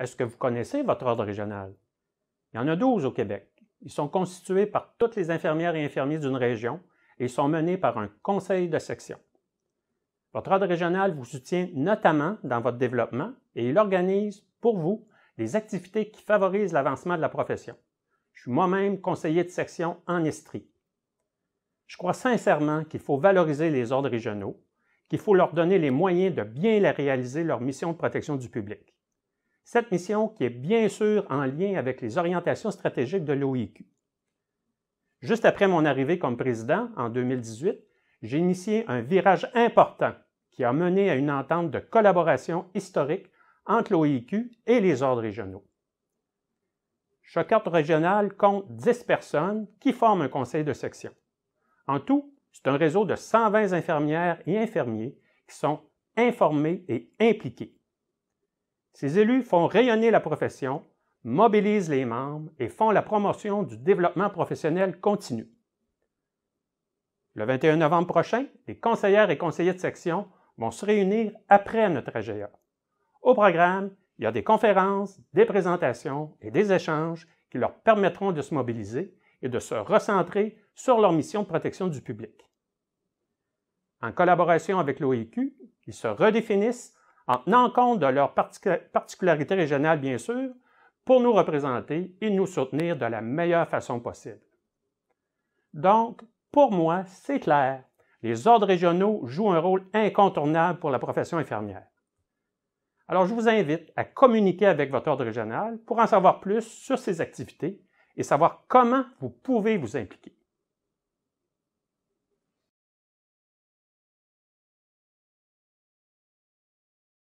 Est-ce que vous connaissez votre ordre régional? Il y en a 12 au Québec. Ils sont constitués par toutes les infirmières et infirmiers d'une région et sont menés par un conseil de section. Votre ordre régional vous soutient notamment dans votre développement et il organise pour vous des activités qui favorisent l'avancement de la profession. Je suis moi-même conseiller de section en Estrie. Je crois sincèrement qu'il faut valoriser les ordres régionaux, qu'il faut leur donner les moyens de bien réaliser leur mission de protection du public. Cette mission qui est bien sûr en lien avec les orientations stratégiques de l'OIQ. Juste après mon arrivée comme président en 2018, j'ai initié un virage important qui a mené à une entente de collaboration historique entre l'OIQ et les ordres régionaux. Chaque ordre régionale compte 10 personnes qui forment un conseil de section. En tout, c'est un réseau de 120 infirmières et infirmiers qui sont informés et impliqués. Ces élus font rayonner la profession, mobilisent les membres et font la promotion du développement professionnel continu. Le 21 novembre prochain, les conseillères et conseillers de section vont se réunir après notre AGA. Au programme, il y a des conférences, des présentations et des échanges qui leur permettront de se mobiliser et de se recentrer sur leur mission de protection du public. En collaboration avec l'OIQ, ils se redéfinissent en tenant compte de leurs particularités régionales, bien sûr, pour nous représenter et nous soutenir de la meilleure façon possible. Donc, pour moi, c'est clair, les ordres régionaux jouent un rôle incontournable pour la profession infirmière. Alors, je vous invite à communiquer avec votre ordre régional pour en savoir plus sur ses activités et savoir comment vous pouvez vous impliquer.